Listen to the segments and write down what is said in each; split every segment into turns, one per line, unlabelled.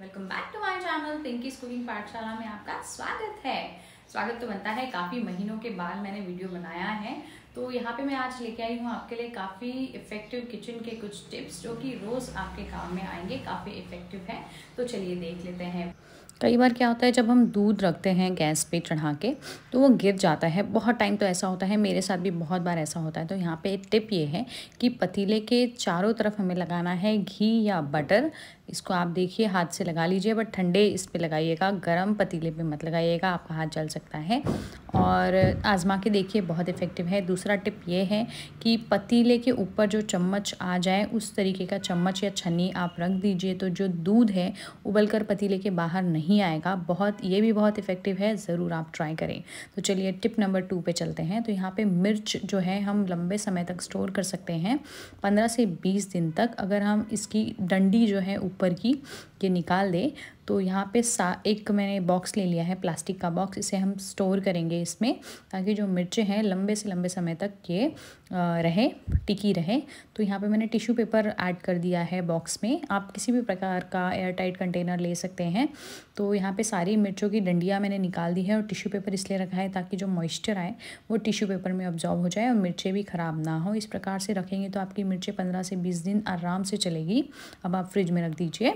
welcome back to my channel Pinky's cooking pathshala में आपका स्वागत है स्वागत तो बनता है काफ़ी महीनों के बाद मैंने वीडियो बनाया है तो यहाँ पे मैं आज लेके आई हूँ आपके लिए काफ़ी इफ़ेक्टिव किचन के कुछ टिप्स जो कि रोज़ आपके काम में आएंगे काफ़ी इफ़ेक्टिव है तो चलिए देख लेते हैं कई बार क्या होता है जब हम दूध रखते हैं गैस पे चढ़ा के तो वो गिर जाता है बहुत टाइम तो ऐसा होता है मेरे साथ भी बहुत बार ऐसा होता है तो यहाँ पे टिप ये है कि पतीले के चारों तरफ हमें लगाना है घी या बटर इसको आप देखिए हाथ से लगा लीजिए बट ठंडे इस पर लगाइएगा गर्म पतीले पे मत लगाइएगा आपका हाथ जल सकता है और आज़मा के देखिए बहुत इफ़ेक्टिव है दूसरा टिप ये है कि पतीले के ऊपर जो चम्मच आ जाए उस तरीके का चम्मच या छन्नी आप रख दीजिए तो जो दूध है उबल कर पतीले के बाहर नहीं नहीं आएगा बहुत ये भी बहुत इफेक्टिव है ज़रूर आप ट्राई करें तो चलिए टिप नंबर टू पे चलते हैं तो यहाँ पे मिर्च जो है हम लंबे समय तक स्टोर कर सकते हैं पंद्रह से बीस दिन तक अगर हम इसकी डंडी जो है ऊपर की ये निकाल दें तो यहाँ पे सा एक मैंने बॉक्स ले लिया है प्लास्टिक का बॉक्स इसे हम स्टोर करेंगे इसमें ताकि जो मिर्चें हैं लंबे से लंबे समय तक ये रहे टिकी रहे तो यहाँ पे मैंने टिश्यू पेपर ऐड कर दिया है बॉक्स में आप किसी भी प्रकार का एयर टाइट कंटेनर ले सकते हैं तो यहाँ पे सारी मिर्चों की डंडियाँ मैंने निकाल दी है और टिश्यू पेपर इसलिए रखा है ताकि जो मॉइस्चर आए वो टिश्यू पेपर में ऑब्जॉर्व हो जाए और मिर्चें भी ख़राब ना हो इस प्रकार से रखेंगे तो आपकी मिर्चें पंद्रह से बीस दिन आराम से चलेगी अब आप फ्रिज में रख दीजिए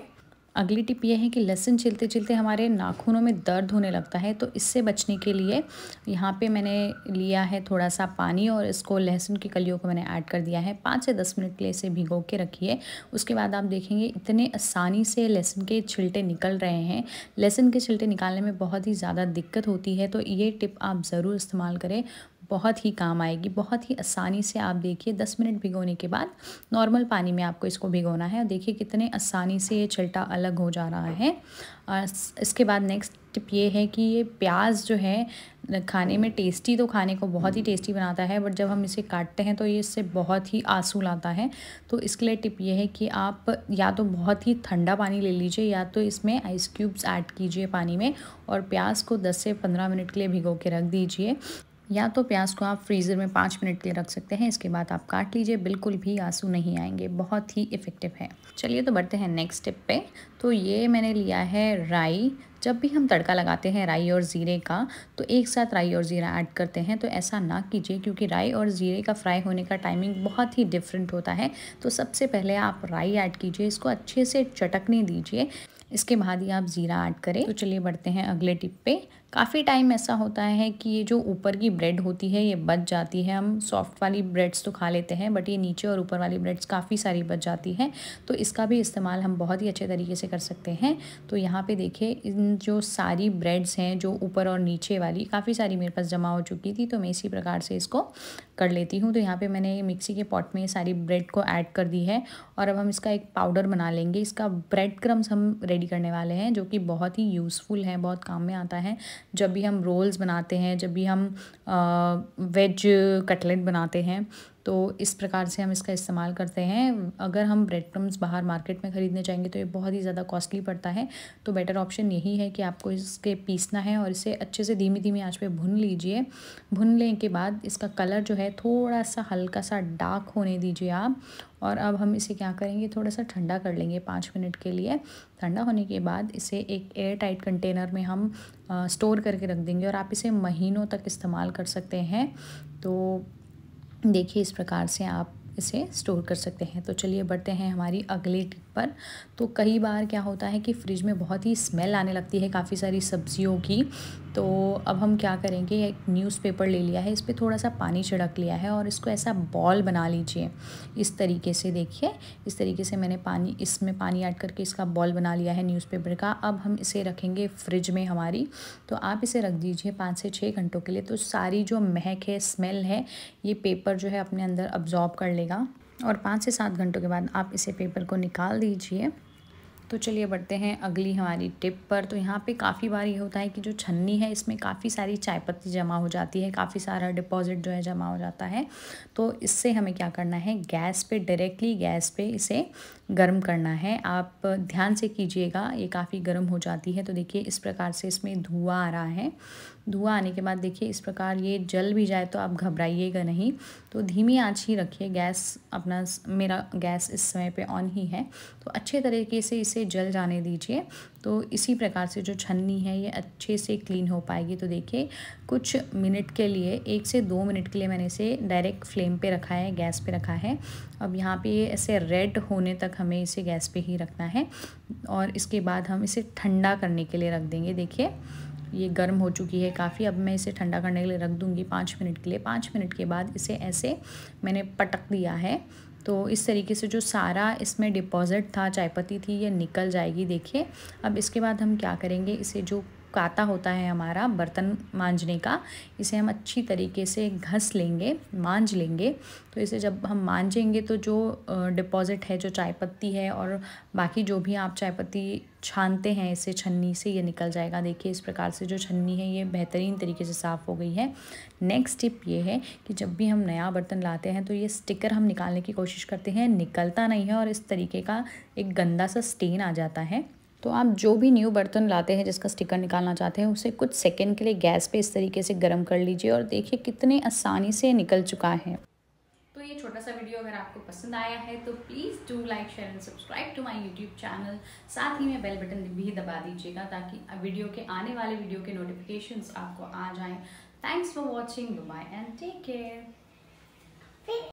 अगली टिप ये है कि लहसुन छिलते छिलते हमारे नाखूनों में दर्द होने लगता है तो इससे बचने के लिए यहाँ पे मैंने लिया है थोड़ा सा पानी और इसको लहसुन की कलियों को मैंने ऐड कर दिया है पाँच से दस मिनट के लिए इसे भिगो के रखिए उसके बाद आप देखेंगे इतने आसानी से लहसुन के छिलटे निकल रहे हैं लहसुन के छिलटे निकालने में बहुत ही ज़्यादा दिक्कत होती है तो ये टिप आप ज़रूर इस्तेमाल करें बहुत ही काम आएगी बहुत ही आसानी से आप देखिए दस मिनट भिगोने के बाद नॉर्मल पानी में आपको इसको भिगोना है और देखिए कितने आसानी से ये छिलटा अलग हो जा रहा है और इसके बाद नेक्स्ट टिप ये है कि ये प्याज जो है खाने में टेस्टी तो खाने को बहुत ही टेस्टी बनाता है बट जब हम इसे काटते हैं तो ये इससे बहुत ही आंसू लाता है तो इसके लिए टिप ये है कि आप या तो बहुत ही ठंडा पानी ले लीजिए या तो इसमें आइस क्यूब्स ऐड कीजिए पानी में और प्याज को 10 से 15 मिनट के लिए भिगो के रख दीजिए या तो प्याज को आप फ्रीज़र में पाँच मिनट के लिए रख सकते हैं इसके बाद आप काट लीजिए बिल्कुल भी आंसू नहीं आएंगे बहुत ही इफ़ेक्टिव है चलिए तो बढ़ते हैं नेक्स्ट स्टेप पे तो ये मैंने लिया है राई जब भी हम तड़का लगाते हैं राई और ज़ीरे का तो एक साथ राई और ज़ीरा ऐड करते हैं तो ऐसा ना कीजिए क्योंकि राई और ज़ीरे का फ्राई होने का टाइमिंग बहुत ही डिफरेंट होता है तो सबसे पहले आप राई ऐड कीजिए इसको अच्छे से चटकने दीजिए इसके बाद ही आप ज़ीरा ऐड करें तो चलिए बढ़ते हैं अगले टिप पे काफ़ी टाइम ऐसा होता है कि ये जो ऊपर की ब्रेड होती है ये बच जाती है हम सॉफ्ट वाली ब्रेड्स तो खा लेते हैं बट ये नीचे और ऊपर वाली ब्रेड्स काफ़ी सारी बच जाती है तो इसका भी इस्तेमाल हम बहुत ही अच्छे तरीके से कर सकते हैं तो यहाँ पे देखिए इन जो सारी ब्रेड्स हैं जो ऊपर और नीचे वाली काफ़ी सारी मेरे पास जमा हो चुकी थी तो मैं इसी प्रकार से इसको कर लेती हूँ तो यहाँ पर मैंने मिक्सी के पॉट में सारी ब्रेड को ऐड कर दी है और अब हम इसका एक पाउडर बना लेंगे इसका ब्रेड क्रम्स हम रेडी रेडी करने वाले हैं जो कि बहुत ही यूज़फुल हैं बहुत काम में आता है जब भी हम रोल्स बनाते हैं जब भी हम वेज कटलेट बनाते हैं तो इस प्रकार से हम इसका इस्तेमाल करते हैं अगर हम ब्रेड क्रम्स बाहर मार्केट में ख़रीदने जाएंगे तो ये बहुत ही ज़्यादा कॉस्टली पड़ता है तो बेटर ऑप्शन यही है कि आपको इसके पीसना है और इसे अच्छे से धीमी धीमी आँच पर भुन लीजिए भुन लेने के बाद इसका कलर जो है थोड़ा सा हल्का सा डार्क होने दीजिए आप और अब हम इसे क्या करेंगे थोड़ा सा ठंडा कर लेंगे पाँच मिनट के लिए ठंडा होने के बाद इसे एक एयर टाइट कंटेनर में हम आ, स्टोर करके रख देंगे और आप इसे महीनों तक इस्तेमाल कर सकते हैं तो देखिए इस प्रकार से आप इसे स्टोर कर सकते हैं तो चलिए बढ़ते हैं हमारी अगली पर तो कई बार क्या होता है कि फ्रिज में बहुत ही स्मेल आने लगती है काफ़ी सारी सब्जियों की तो अब हम क्या करेंगे एक न्यूज़पेपर ले लिया है इस पर थोड़ा सा पानी छिड़क लिया है और इसको ऐसा बॉल बना लीजिए इस तरीके से देखिए इस तरीके से मैंने पानी इसमें पानी ऐड करके इसका बॉल बना लिया है न्यूज़पेपर का अब हम इसे रखेंगे फ्रिज में हमारी तो आप इसे रख दीजिए पाँच से छः घंटों के लिए तो सारी जो महक है स्मेल है ये पेपर जो है अपने अंदर अब्जॉर्ब कर लेगा और पाँच से सात घंटों के बाद आप इसे पेपर को निकाल दीजिए तो चलिए बढ़ते हैं अगली हमारी टिप पर तो यहाँ पे काफ़ी बार ये होता है कि जो छन्नी है इसमें काफ़ी सारी चाय पत्ती जमा हो जाती है काफ़ी सारा डिपॉजिट जो है जमा हो जाता है तो इससे हमें क्या करना है गैस पे डायरेक्टली गैस पे इसे गर्म करना है आप ध्यान से कीजिएगा ये काफ़ी गर्म हो जाती है तो देखिए इस प्रकार से इसमें धुआँ आ रहा है धुआँ आने के बाद देखिए इस प्रकार ये जल भी जाए तो आप घबराइएगा नहीं तो धीमी आँच ही रखिए गैस अपना मेरा गैस इस समय पर ऑन ही है तो अच्छे तरीके से इसे से जल जाने दीजिए तो इसी प्रकार से जो छन्नी है ये अच्छे से क्लीन हो पाएगी तो देखिए कुछ मिनट के लिए एक से दो मिनट के लिए मैंने इसे डायरेक्ट फ्लेम पे रखा है गैस पे रखा है अब यहाँ पे ये ऐसे रेड होने तक हमें इसे गैस पे ही रखना है और इसके बाद हम इसे ठंडा करने के लिए रख देंगे देखिए ये गर्म हो चुकी है काफ़ी अब मैं इसे ठंडा करने के लिए रख दूँगी पाँच मिनट के लिए पाँच मिनट के बाद इसे ऐसे मैंने पटक दिया है तो इस तरीके से जो सारा इसमें डिपॉज़िट था चायपत्ती थी ये निकल जाएगी देखिए अब इसके बाद हम क्या करेंगे इसे जो काता होता है हमारा बर्तन मांजने का इसे हम अच्छी तरीके से घस लेंगे मांज लेंगे तो इसे जब हम मांजेंगे तो जो डिपॉज़िट है जो चाय पत्ती है और बाकी जो भी आप चाय पत्ती छानते हैं इसे छन्नी से ये निकल जाएगा देखिए इस प्रकार से जो छन्नी है ये बेहतरीन तरीके से साफ़ हो गई है नेक्स्ट टिप ये है कि जब भी हम नया बर्तन लाते हैं तो ये स्टिकर हम निकालने की कोशिश करते हैं निकलता नहीं है और इस तरीके का एक गंदा सा स्टेन आ जाता है तो आप जो भी न्यू बर्तन लाते हैं जिसका स्टिकर निकालना चाहते हैं उसे कुछ सेकंड के लिए गैस पे इस तरीके से गर्म कर लीजिए और देखिए कितने आसानी से निकल चुका है तो ये छोटा सा वीडियो अगर आपको पसंद आया है तो please do like share and subscribe to my YouTube channel साथ ही में बेल बटन भी दबा दीजिएगा ताकि वीडियो के आने वाले वीडियो के नोटिफिकेशंस आपको आ जाएं thanks for watching bye and take care